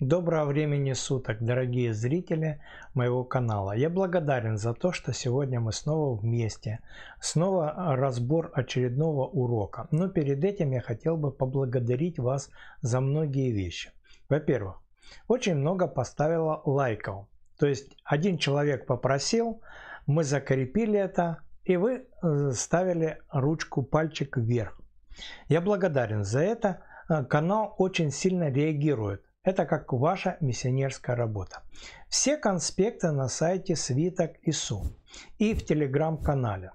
Доброго времени суток, дорогие зрители моего канала. Я благодарен за то, что сегодня мы снова вместе. Снова разбор очередного урока. Но перед этим я хотел бы поблагодарить вас за многие вещи. Во-первых, очень много поставило лайков. То есть один человек попросил, мы закрепили это, и вы э, ставили ручку пальчик вверх. Я благодарен за это. Э, канал очень сильно реагирует это как ваша миссионерская работа. Все конспекты на сайте Свиток ИСУ и в телеграм-канале.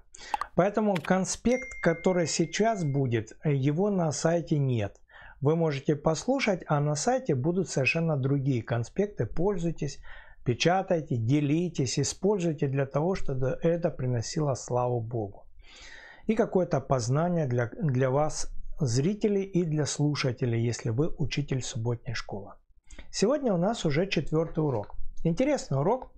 Поэтому конспект, который сейчас будет, его на сайте нет. Вы можете послушать, а на сайте будут совершенно другие конспекты. Пользуйтесь, печатайте, делитесь, используйте для того, чтобы это приносило славу Богу. И какое-то познание для, для вас, зрителей, и для слушателей, если вы учитель субботней школы. Сегодня у нас уже четвертый урок. Интересный урок.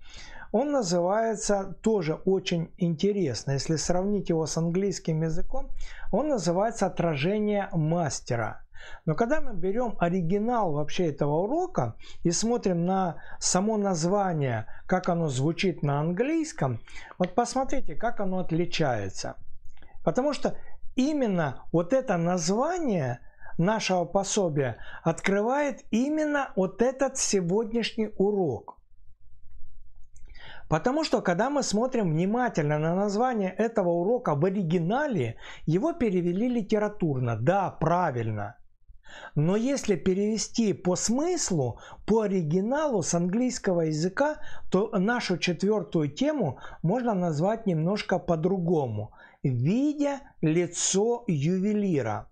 Он называется тоже очень интересно, если сравнить его с английским языком, он называется отражение мастера. Но когда мы берем оригинал вообще этого урока и смотрим на само название, как оно звучит на английском, вот посмотрите, как оно отличается. Потому что именно вот это название – нашего пособия открывает именно вот этот сегодняшний урок. Потому что, когда мы смотрим внимательно на название этого урока в оригинале, его перевели литературно. Да, правильно. Но если перевести по смыслу, по оригиналу с английского языка, то нашу четвертую тему можно назвать немножко по-другому. «Видя лицо ювелира».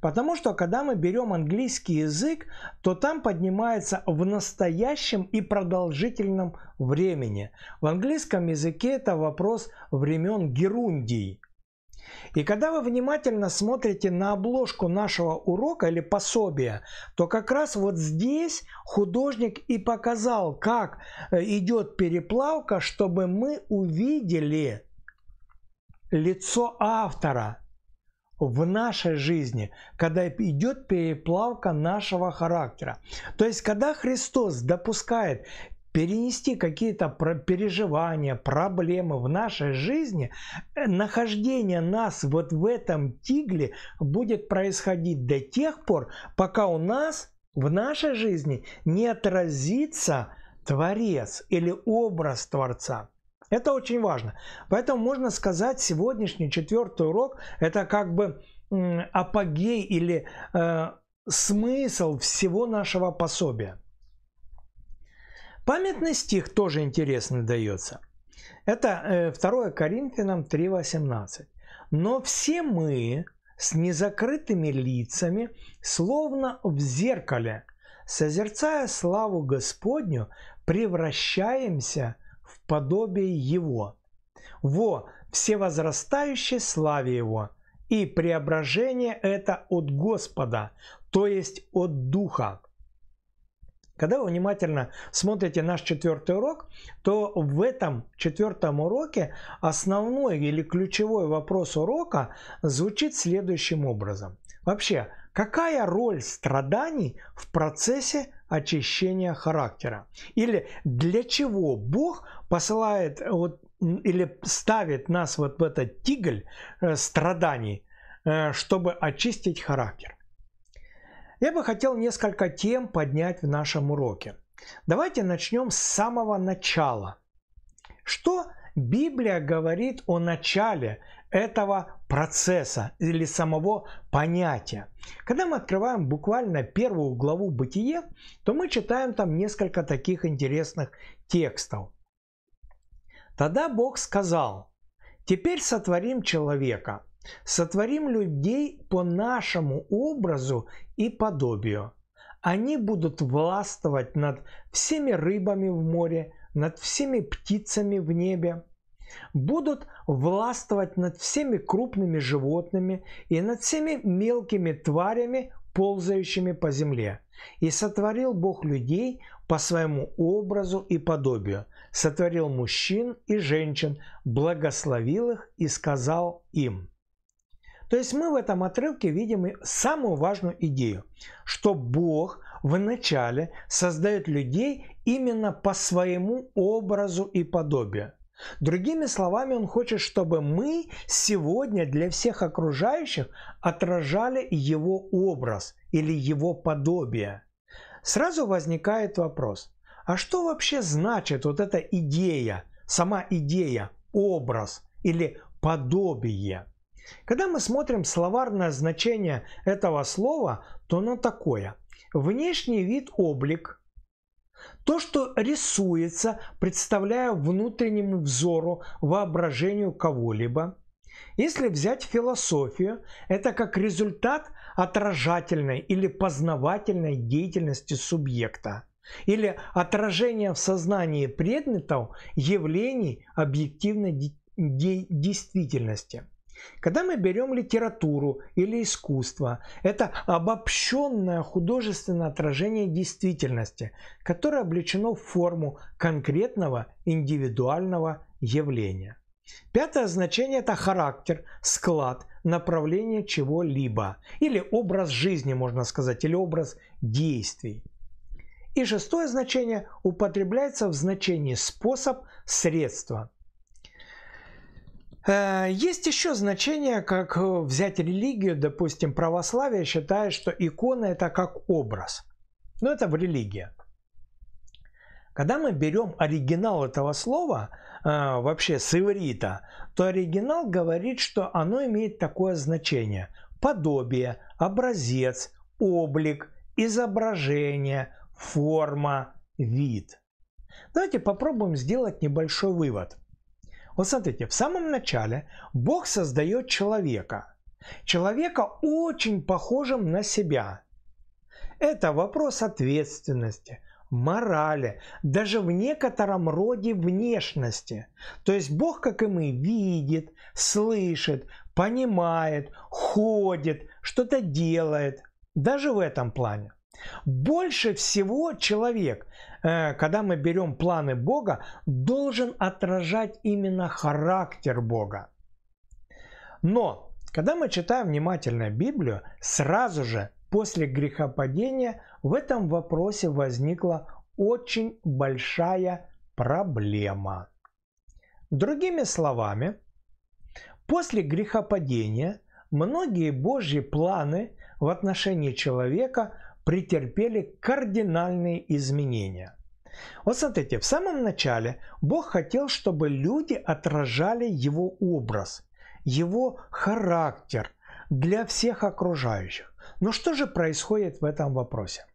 Потому что когда мы берем английский язык, то там поднимается в настоящем и продолжительном времени. В английском языке это вопрос времен Герундий. И когда вы внимательно смотрите на обложку нашего урока или пособия, то как раз вот здесь художник и показал, как э, идет переплавка, чтобы мы увидели лицо автора в нашей жизни, когда идет переплавка нашего характера. То есть, когда Христос допускает перенести какие-то переживания, проблемы в нашей жизни, э, нахождение нас вот в этом тигле будет происходить до тех пор, пока у нас в нашей жизни не отразится Творец или образ Творца. Это очень важно. Поэтому можно сказать, сегодняшний четвертый урок – это как бы апогей или э, смысл всего нашего пособия. Памятный стих тоже интересно дается. Это 2 э, Коринфянам 3.18. «Но все мы с незакрытыми лицами, словно в зеркале, созерцая славу Господню, превращаемся подобие Его, во всевозрастающей славе Его, и преображение это от Господа, то есть от Духа. Когда вы внимательно смотрите наш четвертый урок, то в этом четвертом уроке основной или ключевой вопрос урока звучит следующим образом. Вообще, какая роль страданий в процессе очищения характера. Или для чего Бог посылает э, вот, или ставит нас вот в этот тигль э, страданий, э, чтобы очистить характер. Я бы хотел несколько тем поднять в нашем уроке. Давайте начнем с самого начала. Что Библия говорит о начале этого процесса или самого понятия. Когда мы открываем буквально первую главу «Бытие», то мы читаем там несколько таких интересных текстов. «Тогда Бог сказал, теперь сотворим человека, сотворим людей по нашему образу и подобию. Они будут властвовать над всеми рыбами в море, над всеми птицами в небе» будут властвовать над всеми крупными животными и над всеми мелкими тварями, ползающими по земле. И сотворил Бог людей по своему образу и подобию, сотворил мужчин и женщин, благословил их и сказал им. То есть мы в этом отрывке видим самую важную идею, что Бог вначале создает людей именно по своему образу и подобию. Другими словами, он хочет, чтобы мы сегодня для всех окружающих отражали его образ или его подобие. Сразу возникает вопрос, а что вообще значит вот эта идея, сама идея, образ или подобие? Когда мы смотрим словарное значение этого слова, то оно такое. Внешний вид, облик – то, что рисуется, представляя внутреннему взору, воображению кого-либо. Если взять философию, это как результат отражательной или познавательной деятельности субъекта или отражение в сознании предметов явлений объективной действительности. Когда мы берем литературу или искусство, это обобщенное художественное отражение действительности, которое облечено в форму конкретного индивидуального явления. Пятое значение – это характер, склад, направление чего-либо, или образ жизни, можно сказать, или образ действий. И шестое значение употребляется в значении способ, средство – Э, есть еще значение, как э, взять религию, допустим, православие считает, что икона это как образ. Но это в религии. Когда мы берем оригинал этого слова, э, вообще с иврита, то оригинал говорит, что оно имеет такое значение. Подобие, образец, облик, изображение, форма, вид. Давайте попробуем сделать небольшой вывод. Вот смотрите, в самом начале Бог создает человека. Человека очень похожим на себя. Это вопрос ответственности, морали, даже в некотором роде внешности. То есть Бог, как и мы, видит, слышит, понимает, ходит, что-то делает, даже в этом плане. Больше всего человек, э, когда мы берем планы Бога, должен отражать именно характер Бога. Но, когда мы читаем внимательно Библию, сразу же после грехопадения в этом вопросе возникла очень большая проблема. Другими словами, после грехопадения многие Божьи планы в отношении человека – претерпели кардинальные изменения. Вот смотрите, в самом начале Бог хотел, чтобы люди отражали Его образ, Его характер для всех окружающих. Но что же происходит в этом вопросе?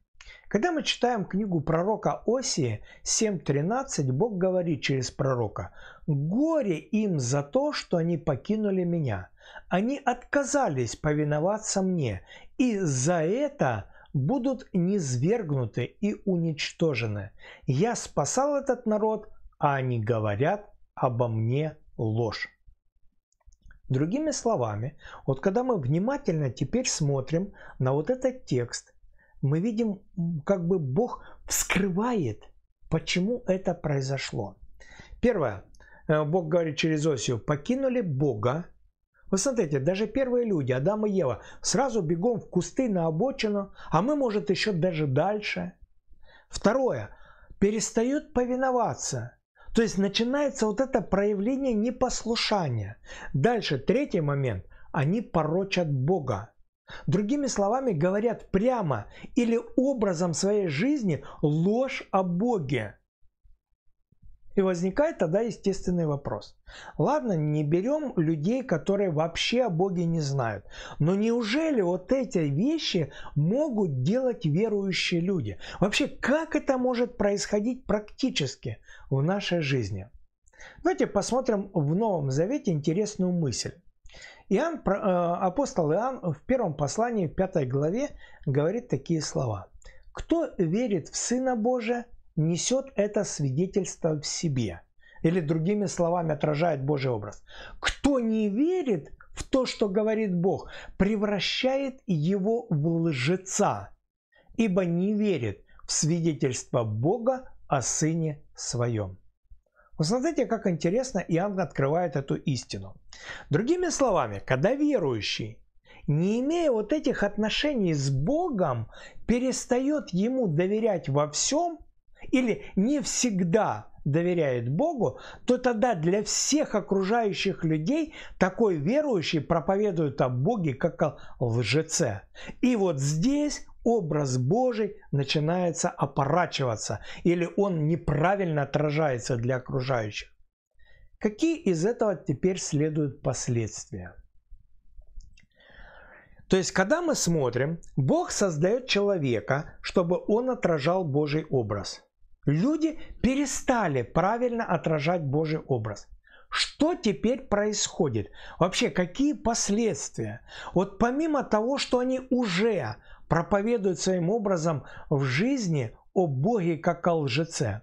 Когда мы читаем книгу пророка Осии 7.13, Бог говорит через пророка, «Горе им за то, что они покинули меня. Они отказались повиноваться мне, и за это будут низвергнуты и уничтожены. Я спасал этот народ, а они говорят обо мне ложь. Другими словами, вот когда мы внимательно теперь смотрим на вот этот текст, мы видим, как бы Бог вскрывает, почему это произошло. Первое. Э, Бог говорит через Осию, покинули Бога, вы смотрите, даже первые люди, Адам и Ева, сразу бегом в кусты на обочину, а мы, может, еще даже дальше. Второе. Перестают повиноваться. То есть начинается вот это проявление непослушания. Дальше, третий момент. Они порочат Бога. Другими словами, говорят прямо или образом своей жизни ложь о Боге. И возникает тогда естественный вопрос. Ладно, не берем людей, которые вообще о Боге не знают. Но неужели вот эти вещи могут делать верующие люди? Вообще, как это может происходить практически в нашей жизни? Давайте посмотрим в Новом Завете интересную мысль. Иоанн, э, апостол Иоанн в первом послании, в пятой главе, говорит такие слова. «Кто верит в Сына Божия, несет это свидетельство в себе. Или другими словами отражает Божий образ. Кто не верит в то, что говорит Бог, превращает его в лжеца, ибо не верит в свидетельство Бога о Сыне Своем. Вы смотрите, как интересно Иоанн открывает эту истину. Другими словами, когда верующий, не имея вот этих отношений с Богом, перестает ему доверять во всем, или не всегда доверяет Богу, то тогда для всех окружающих людей такой верующий проповедует о Боге как о лжеце. И вот здесь образ Божий начинается опорачиваться, или он неправильно отражается для окружающих. Какие из этого теперь следуют последствия? То есть, когда мы смотрим, Бог создает человека, чтобы он отражал Божий образ люди перестали правильно отражать Божий образ. Что теперь происходит? Вообще, какие последствия? Вот помимо того, что они уже проповедуют своим образом в жизни о Боге как о лжеце.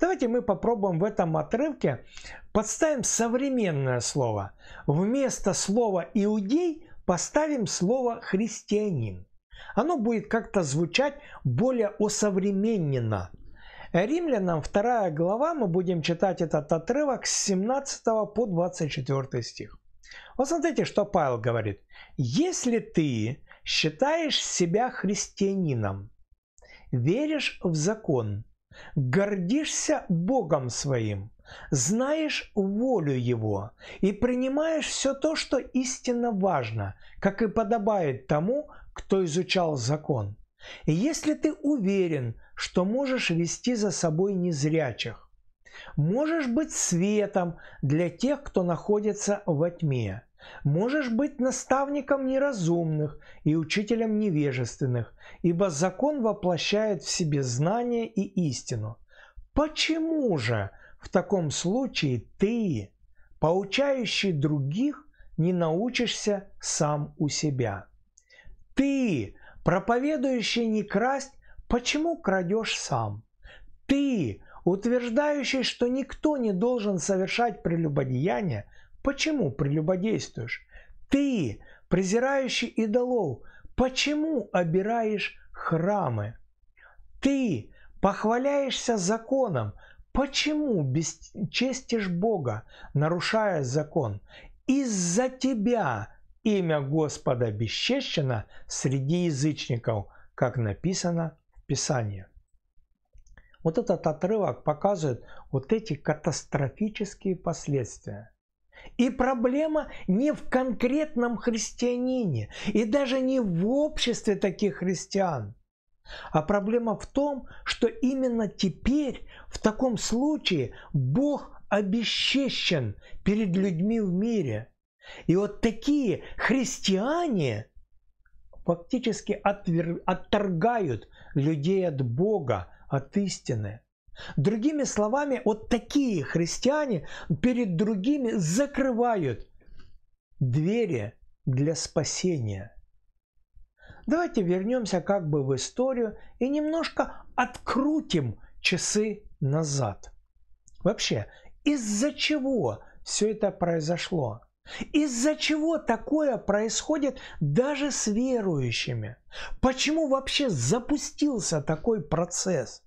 Давайте мы попробуем в этом отрывке подставим современное слово. Вместо слова «иудей» поставим слово «христианин». Оно будет как-то звучать более осовремененно – Римлянам 2 глава, мы будем читать этот отрывок с 17 по 24 стих. Вот смотрите, что Павел говорит. «Если ты считаешь себя христианином, веришь в закон, гордишься Богом своим, знаешь волю Его и принимаешь все то, что истинно важно, как и подобает тому, кто изучал закон. И если ты уверен, что можешь вести за собой незрячих. Можешь быть светом для тех, кто находится во тьме. Можешь быть наставником неразумных и учителем невежественных, ибо закон воплощает в себе знание и истину. Почему же в таком случае ты, поучающий других, не научишься сам у себя? Ты, проповедующий не красть, Почему крадешь сам? Ты, утверждающий, что никто не должен совершать прелюбодеяние, почему прелюбодействуешь? Ты, презирающий идолов, почему обираешь храмы? Ты, похваляешься законом, почему бесчестишь Бога, нарушая закон? Из-за тебя имя Господа бесчещено среди язычников, как написано Писания. Вот этот отрывок показывает вот эти катастрофические последствия. И проблема не в конкретном христианине, и даже не в обществе таких христиан, а проблема в том, что именно теперь в таком случае Бог обесчещен перед людьми в мире. И вот такие христиане – фактически отвер... отторгают людей от Бога, от истины. Другими словами, вот такие христиане перед другими закрывают двери для спасения. Давайте вернемся как бы в историю и немножко открутим часы назад. Вообще, из-за чего все это произошло? Из-за чего такое происходит даже с верующими? Почему вообще запустился такой процесс?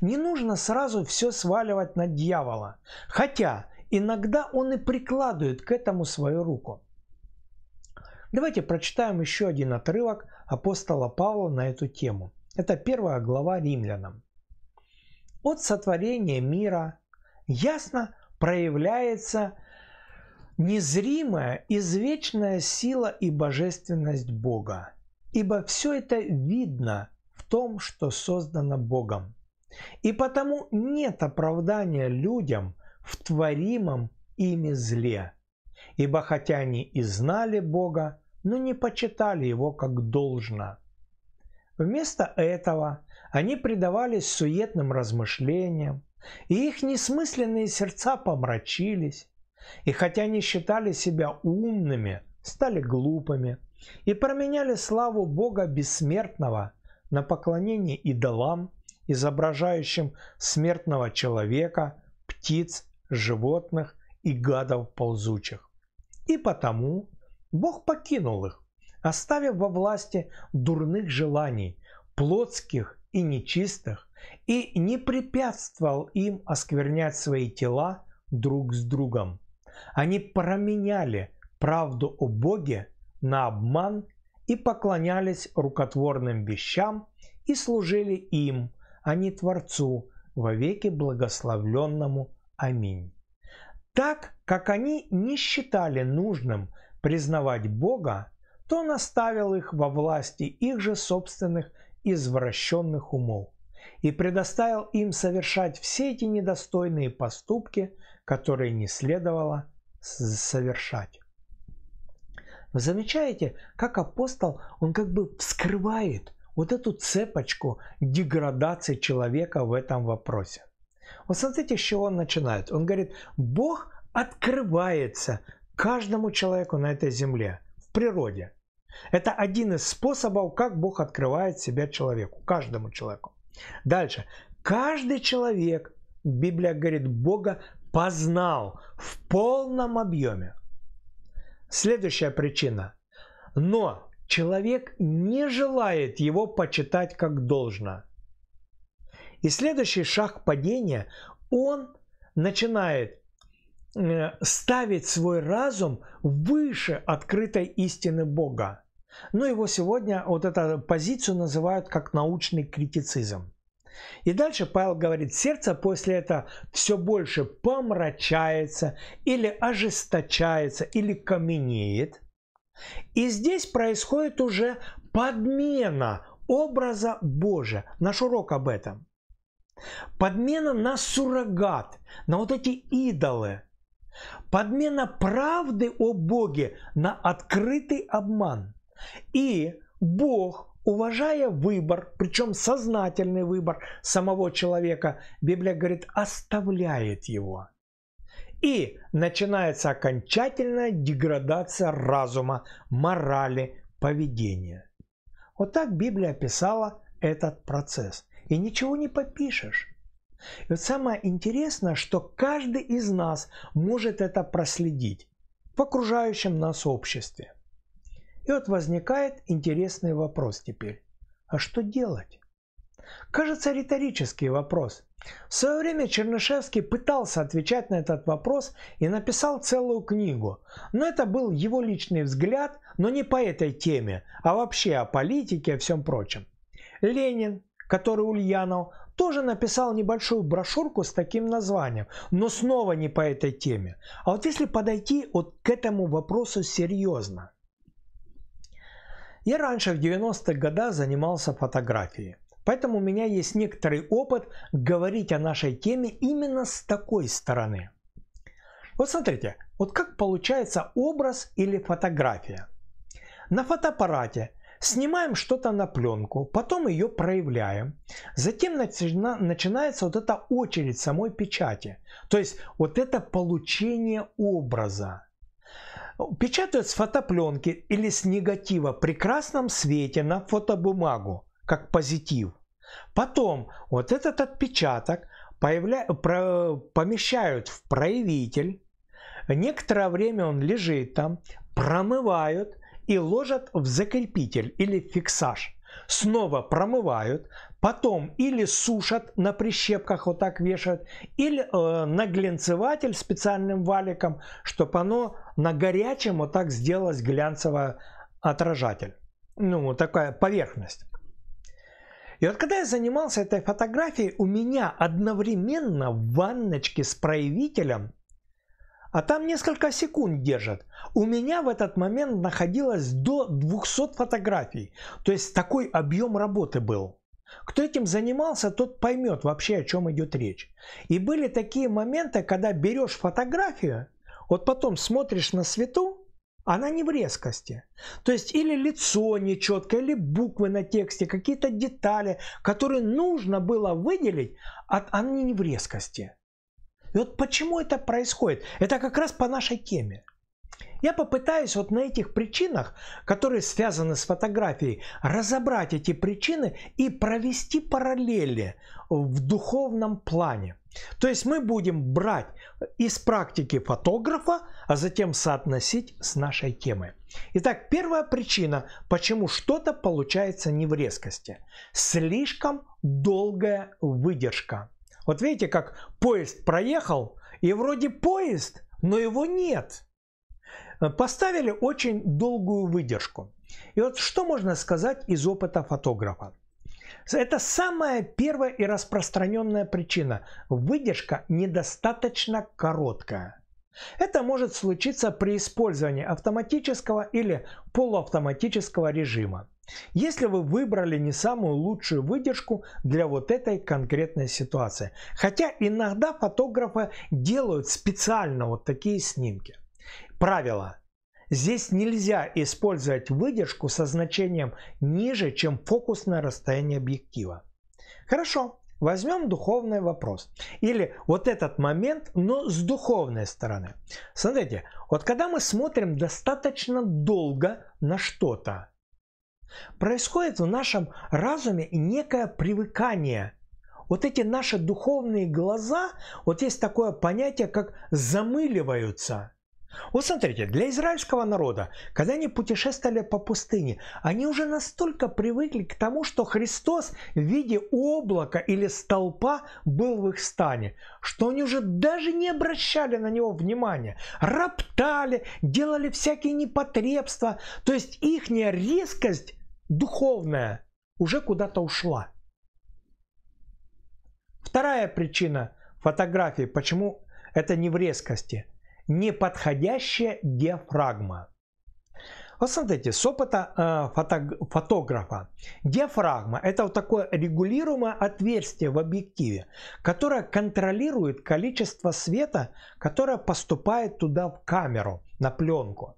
Не нужно сразу все сваливать на дьявола, хотя иногда он и прикладывает к этому свою руку. Давайте прочитаем еще один отрывок апостола Павла на эту тему. Это первая глава римлянам. От сотворения мира ясно проявляется незримая, извечная сила и божественность Бога, ибо все это видно в том, что создано Богом. И потому нет оправдания людям в творимом ими зле, ибо хотя они и знали Бога, но не почитали его как должно. Вместо этого они предавались суетным размышлениям, и их несмысленные сердца помрачились, и хотя они считали себя умными, стали глупыми и променяли славу Бога Бессмертного на поклонение идолам, изображающим смертного человека, птиц, животных и гадов ползучих. И потому Бог покинул их, оставив во власти дурных желаний, плотских и нечистых, и не препятствовал им осквернять свои тела друг с другом – они променяли правду о Боге на обман и поклонялись рукотворным вещам и служили им, а не Творцу, во веки благословленному. Аминь. Так как они не считали нужным признавать Бога, то наставил их во власти их же собственных извращенных умов и предоставил им совершать все эти недостойные поступки, которые не следовало совершать. Вы замечаете, как апостол, он как бы вскрывает вот эту цепочку деградации человека в этом вопросе. Вот смотрите, с чего он начинает. Он говорит, Бог открывается каждому человеку на этой земле, в природе. Это один из способов, как Бог открывает себя человеку, каждому человеку. Дальше. Каждый человек, Библия говорит, Бога познал в полном объеме. Следующая причина. Но человек не желает его почитать как должно. И следующий шаг падения, он начинает э, ставить свой разум выше открытой истины Бога. Но его сегодня вот эту позицию называют как научный критицизм. И дальше Павел говорит, сердце после этого все больше помрачается или ожесточается, или каменеет. И здесь происходит уже подмена образа Божия. Наш урок об этом. Подмена на суррогат, на вот эти идолы. Подмена правды о Боге на открытый обман. И Бог уважая выбор, причем сознательный выбор самого человека, Библия говорит, оставляет его. И начинается окончательная деградация разума, морали, поведения. Вот так Библия описала этот процесс. И ничего не попишешь. И вот самое интересное, что каждый из нас может это проследить в окружающем нас обществе. И вот возникает интересный вопрос теперь. А что делать? Кажется, риторический вопрос. В свое время Чернышевский пытался отвечать на этот вопрос и написал целую книгу. Но это был его личный взгляд, но не по этой теме, а вообще о политике и о всем прочем. Ленин, который Ульянов, тоже написал небольшую брошюрку с таким названием, но снова не по этой теме. А вот если подойти вот к этому вопросу серьезно, я раньше в 90-х годах занимался фотографией. Поэтому у меня есть некоторый опыт говорить о нашей теме именно с такой стороны. Вот смотрите, вот как получается образ или фотография. На фотоаппарате снимаем что-то на пленку, потом ее проявляем. Затем начинается вот эта очередь самой печати. То есть вот это получение образа. Ну, печатают с фотопленки или с негатива в прекрасном свете на фотобумагу, как позитив. Потом вот этот отпечаток появля... про... помещают в проявитель, некоторое время он лежит там, промывают и ложат в закрепитель или фиксаж. Снова промывают, потом или сушат на прищепках, вот так вешают, или э, на глинцеватель специальным валиком, чтобы оно на горячем вот так сделалась глянцевая отражатель. Ну, вот такая поверхность. И вот когда я занимался этой фотографией, у меня одновременно в ванночке с проявителем, а там несколько секунд держат, у меня в этот момент находилось до 200 фотографий. То есть такой объем работы был. Кто этим занимался, тот поймет вообще, о чем идет речь. И были такие моменты, когда берешь фотографию, вот потом смотришь на свету, она не в резкости. То есть или лицо нечеткое, или буквы на тексте, какие-то детали, которые нужно было выделить, а они не в резкости. И вот почему это происходит? Это как раз по нашей теме. Я попытаюсь вот на этих причинах, которые связаны с фотографией, разобрать эти причины и провести параллели в духовном плане. То есть мы будем брать из практики фотографа, а затем соотносить с нашей темой. Итак, первая причина, почему что-то получается не в резкости. Слишком долгая выдержка. Вот видите, как поезд проехал, и вроде поезд, но его нет. Поставили очень долгую выдержку. И вот что можно сказать из опыта фотографа? Это самая первая и распространенная причина. Выдержка недостаточно короткая. Это может случиться при использовании автоматического или полуавтоматического режима. Если вы выбрали не самую лучшую выдержку для вот этой конкретной ситуации. Хотя иногда фотографы делают специально вот такие снимки. Правило. Здесь нельзя использовать выдержку со значением ниже, чем фокусное расстояние объектива. Хорошо, возьмем духовный вопрос. Или вот этот момент, но с духовной стороны. Смотрите, вот когда мы смотрим достаточно долго на что-то, происходит в нашем разуме некое привыкание. Вот эти наши духовные глаза, вот есть такое понятие, как замыливаются – вот смотрите, для израильского народа, когда они путешествовали по пустыне, они уже настолько привыкли к тому, что Христос в виде облака или столпа был в их стане, что они уже даже не обращали на него внимания, роптали, делали всякие непотребства. То есть их резкость духовная уже куда-то ушла. Вторая причина фотографии, почему это не в резкости – неподходящая диафрагма. Вот смотрите, с опыта э, фото, фотографа. Диафрагма – это вот такое регулируемое отверстие в объективе, которое контролирует количество света, которое поступает туда в камеру, на пленку.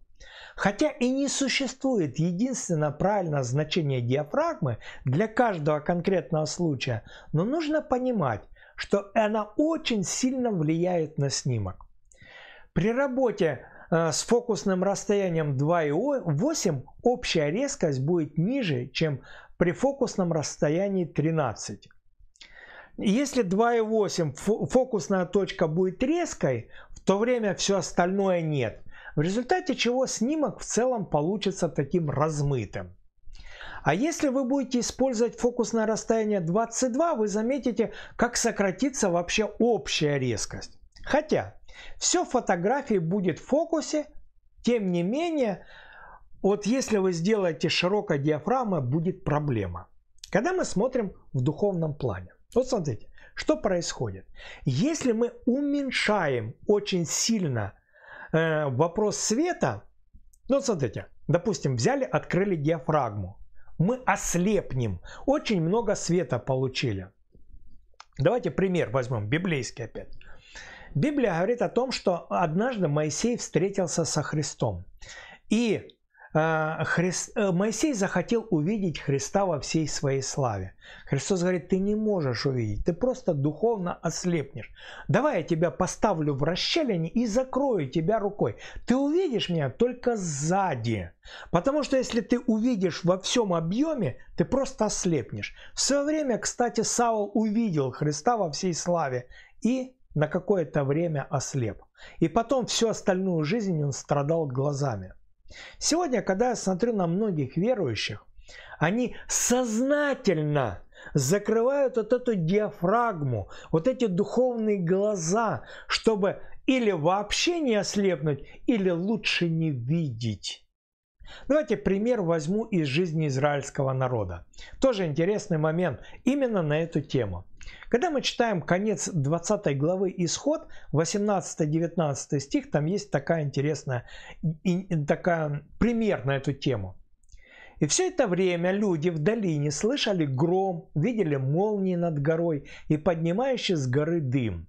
Хотя и не существует единственно правильное значение диафрагмы для каждого конкретного случая, но нужно понимать, что она очень сильно влияет на снимок. При работе э, с фокусным расстоянием 2,8 общая резкость будет ниже, чем при фокусном расстоянии 13. Если 2,8 фокусная точка будет резкой, в то время все остальное нет, в результате чего снимок в целом получится таким размытым. А если вы будете использовать фокусное расстояние 22, вы заметите, как сократится вообще общая резкость. Хотя, все фотографии будет в фокусе, тем не менее, вот если вы сделаете широкая диафрагмы, будет проблема. Когда мы смотрим в духовном плане, вот смотрите, что происходит. Если мы уменьшаем очень сильно э, вопрос света, ну смотрите, допустим, взяли, открыли диафрагму, мы ослепнем, очень много света получили. Давайте пример возьмем, библейский опять. Библия говорит о том, что однажды Моисей встретился со Христом. И э, Христ, э, Моисей захотел увидеть Христа во всей своей славе. Христос говорит, ты не можешь увидеть, ты просто духовно ослепнешь. Давай я тебя поставлю в расщелине и закрою тебя рукой. Ты увидишь меня только сзади. Потому что если ты увидишь во всем объеме, ты просто ослепнешь. В свое время, кстати, Саул увидел Христа во всей славе и на какое-то время ослеп. И потом всю остальную жизнь он страдал глазами. Сегодня, когда я смотрю на многих верующих, они сознательно закрывают вот эту диафрагму, вот эти духовные глаза, чтобы или вообще не ослепнуть, или лучше не видеть. Давайте пример возьму из жизни израильского народа. Тоже интересный момент именно на эту тему. Когда мы читаем конец 20 главы Исход, 18-19 стих, там есть такая интересная, такая пример на эту тему. И все это время люди в долине слышали гром, видели молнии над горой и поднимающий с горы дым.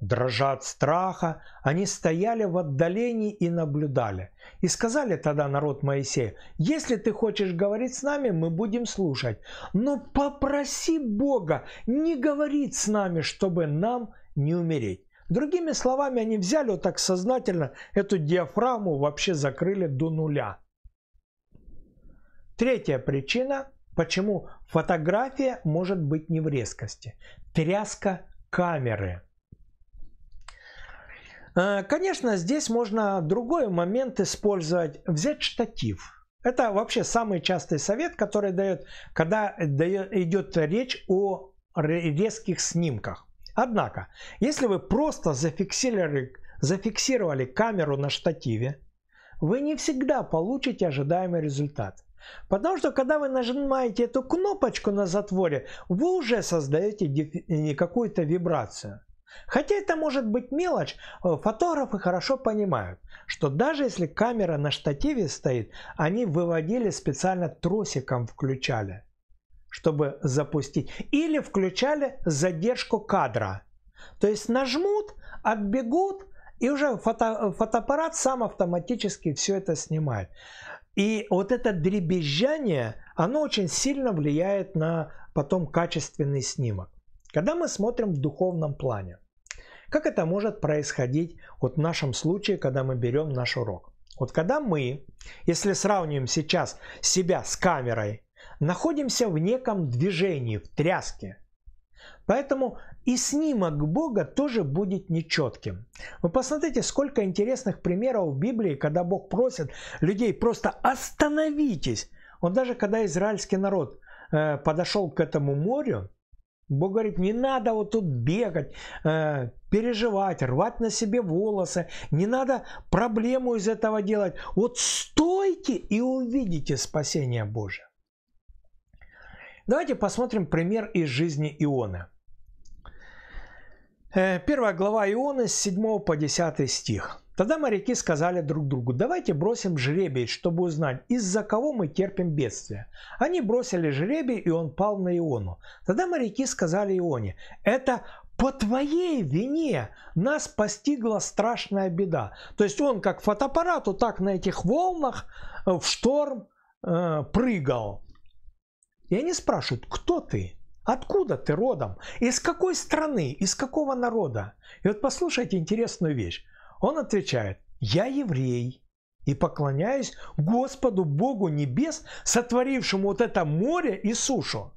Дрожа от страха, они стояли в отдалении и наблюдали. И сказали тогда народ Моисея, если ты хочешь говорить с нами, мы будем слушать. Но попроси Бога не говорить с нами, чтобы нам не умереть. Другими словами, они взяли вот так сознательно эту диафрагму, вообще закрыли до нуля. Третья причина, почему фотография может быть не в резкости. Тряска камеры – Э, конечно, здесь можно другой момент использовать. Взять штатив. Это вообще самый частый совет, который дает, когда идет речь о резких снимках. Однако, если вы просто зафиксировали, зафиксировали камеру на штативе, вы не всегда получите ожидаемый результат. Потому что когда вы нажимаете эту кнопочку на затворе, вы уже создаете э, какую-то вибрацию. Хотя это может быть мелочь, э, фотографы хорошо понимают, что даже если камера на штативе стоит, они выводили специально тросиком включали, чтобы запустить. Или включали задержку кадра. То есть нажмут, отбегут, и уже фото, фотоаппарат сам автоматически все это снимает. И вот это дребезжание, оно очень сильно влияет на потом качественный снимок когда мы смотрим в духовном плане. Как это может происходить вот в нашем случае, когда мы берем наш урок? Вот когда мы, если сравниваем сейчас себя с камерой, находимся в неком движении, в тряске. Поэтому и снимок Бога тоже будет нечетким. Вы посмотрите, сколько интересных примеров в Библии, когда Бог просит людей просто остановитесь. Он даже когда израильский народ э, подошел к этому морю, Бог говорит, не надо вот тут бегать, э, переживать, рвать на себе волосы, не надо проблему из этого делать. Вот стойте и увидите спасение Божие. Давайте посмотрим пример из жизни Ионы. Э, первая глава Ионы с 7 по 10 стих. Тогда моряки сказали друг другу, давайте бросим жребий, чтобы узнать, из-за кого мы терпим бедствие. Они бросили жребий, и он пал на Иону. Тогда моряки сказали Ионе, это по твоей вине нас постигла страшная беда. То есть он как фотоаппарат вот так на этих волнах э, в шторм э, прыгал. И они спрашивают, кто ты? Откуда ты родом? Из какой страны? Из какого народа? И вот послушайте интересную вещь. Он отвечает, я еврей и поклоняюсь Господу Богу Небес, сотворившему вот это море и сушу.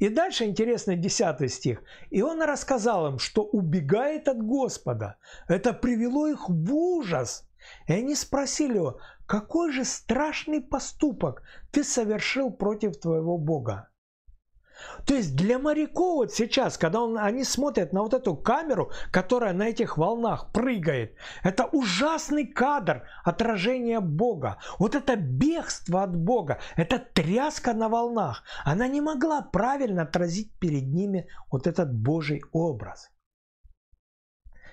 И дальше интересный 10 стих. И он рассказал им, что убегает от Господа. Это привело их в ужас. И они спросили его, какой же страшный поступок ты совершил против твоего Бога? То есть для моряков вот сейчас, когда он, они смотрят на вот эту камеру, которая на этих волнах прыгает, это ужасный кадр отражения Бога. Вот это бегство от Бога, это тряска на волнах. Она не могла правильно отразить перед ними вот этот Божий образ.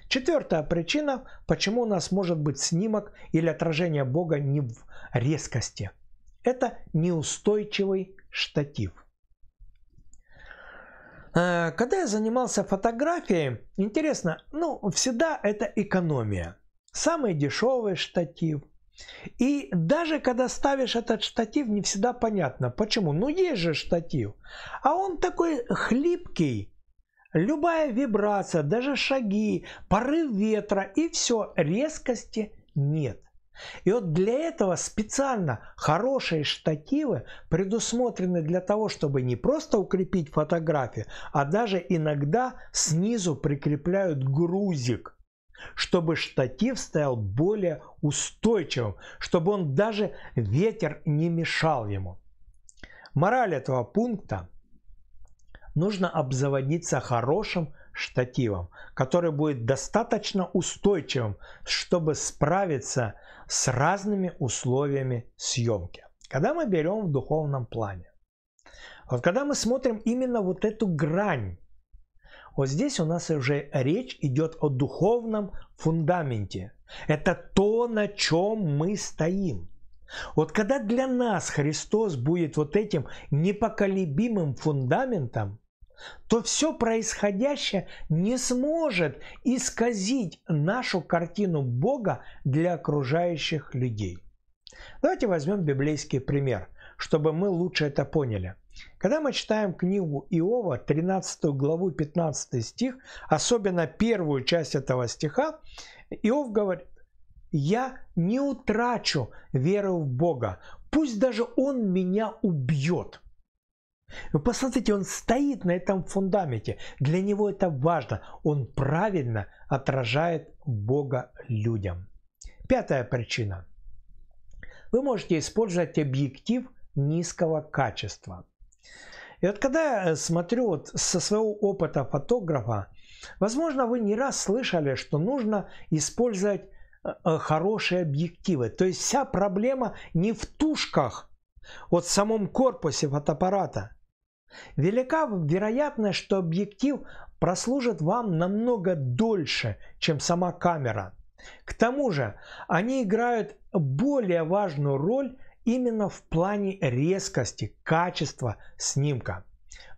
Четвертая причина, почему у нас может быть снимок или отражение Бога не в резкости. Это неустойчивый штатив. Э, когда я занимался фотографией, интересно, ну, всегда это экономия. Самый дешевый штатив. И даже когда ставишь этот штатив, не всегда понятно, почему. Ну, есть же штатив. А он такой хлипкий. Любая вибрация, даже шаги, порыв ветра и все, резкости нет. И вот для этого специально хорошие штативы предусмотрены для того, чтобы не просто укрепить фотографию, а даже иногда снизу прикрепляют грузик, чтобы штатив стоял более устойчивым, чтобы он даже ветер не мешал ему. Мораль этого пункта – нужно обзаводиться хорошим штативом, который будет достаточно устойчивым, чтобы справиться с разными условиями съемки. Когда мы берем в духовном плане, вот когда мы смотрим именно вот эту грань, вот здесь у нас уже речь идет о духовном фундаменте. Это то, на чем мы стоим. Вот когда для нас Христос будет вот этим непоколебимым фундаментом, то все происходящее не сможет исказить нашу картину Бога для окружающих людей. Давайте возьмем библейский пример, чтобы мы лучше это поняли. Когда мы читаем книгу Иова, 13 главу, 15 стих, особенно первую часть этого стиха, Иов говорит, «Я не утрачу веру в Бога, пусть даже Он меня убьет». Вы ну, посмотрите, он стоит на этом фундаменте. Для него это важно. Он правильно отражает Бога людям. Пятая причина. Вы можете использовать объектив низкого качества. И вот когда я э, смотрю вот со своего опыта фотографа, возможно, вы не раз слышали, что нужно использовать э, э, хорошие объективы. То есть вся проблема не в тушках, вот в самом корпусе фотоаппарата. Велика вероятность, что объектив прослужит вам намного дольше, чем сама камера. К тому же они играют более важную роль именно в плане резкости, качества снимка.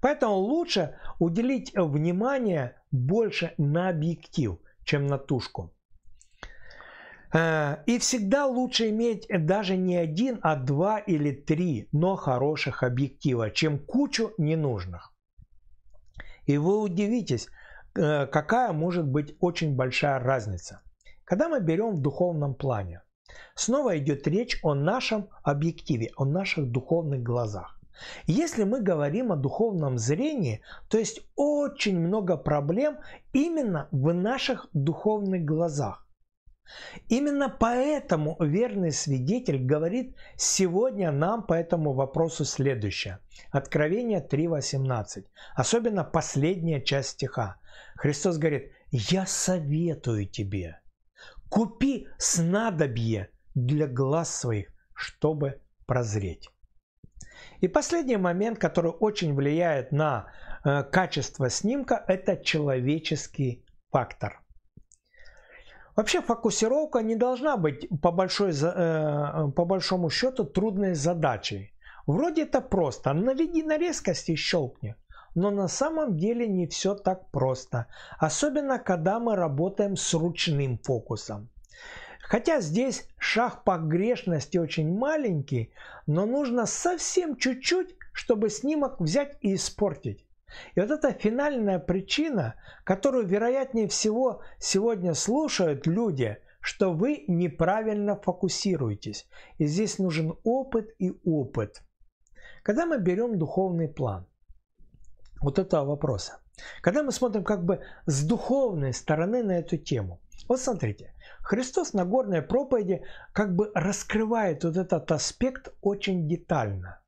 Поэтому лучше уделить внимание больше на объектив, чем на тушку. Э, и всегда лучше иметь э, даже не один, а два или три, но хороших объектива, чем кучу ненужных. И вы удивитесь, э, какая может быть очень большая разница. Когда мы берем в духовном плане, снова идет речь о нашем объективе, о наших духовных глазах. Если мы говорим о духовном зрении, то есть очень много проблем именно в наших духовных глазах. Именно поэтому верный свидетель говорит сегодня нам по этому вопросу следующее. Откровение 3.18, особенно последняя часть стиха. Христос говорит, я советую тебе, купи снадобье для глаз своих, чтобы прозреть. И последний момент, который очень влияет на э, качество снимка, это человеческий фактор – Вообще фокусировка не должна быть по, большой, э, по большому счету трудной задачей. Вроде это просто, наведи на резкость и щелкни. Но на самом деле не все так просто, особенно когда мы работаем с ручным фокусом. Хотя здесь шаг погрешности очень маленький, но нужно совсем чуть-чуть, чтобы снимок взять и испортить. И вот эта финальная причина, которую, вероятнее всего, сегодня слушают люди, что вы неправильно фокусируетесь. И здесь нужен опыт и опыт. Когда мы берем духовный план вот этого вопроса, когда мы смотрим как бы с духовной стороны на эту тему, вот смотрите, Христос на горной проповеди как бы раскрывает вот этот аспект очень детально –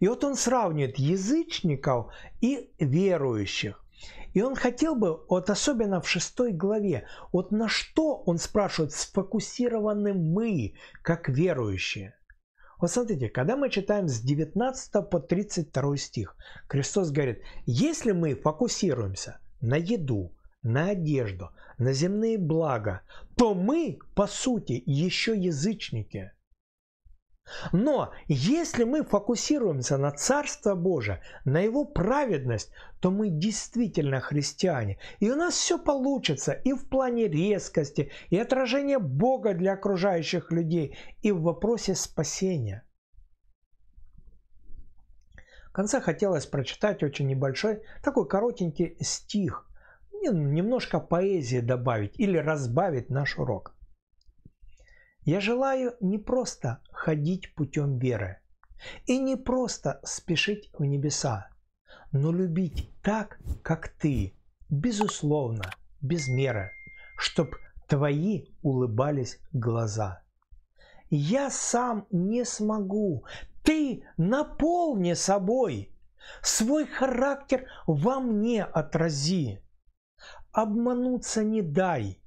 и вот он сравнивает язычников и верующих. И он хотел бы, вот особенно в шестой главе, вот на что, он спрашивает, сфокусированы мы, как верующие. Вот смотрите, когда мы читаем с 19 по 32 стих, Христос говорит, если мы фокусируемся на еду, на одежду, на земные блага, то мы, по сути, еще язычники – но если мы фокусируемся на Царство Божие, на Его праведность, то мы действительно христиане. И у нас все получится и в плане резкости, и отражения Бога для окружающих людей, и в вопросе спасения. В конце хотелось прочитать очень небольшой, такой коротенький стих, немножко поэзии добавить или разбавить наш урок – я желаю не просто ходить путем веры и не просто спешить в небеса, но любить так, как ты, безусловно, без меры, чтоб твои улыбались глаза. Я сам не смогу, ты наполни собой, свой характер во мне отрази. Обмануться не дай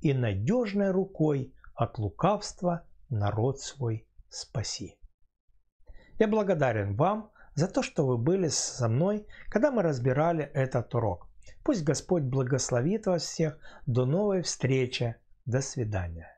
и надежной рукой от лукавства народ свой спаси. Я благодарен вам за то, что вы были со мной, когда мы разбирали этот урок. Пусть Господь благословит вас всех. До новой встречи. До свидания.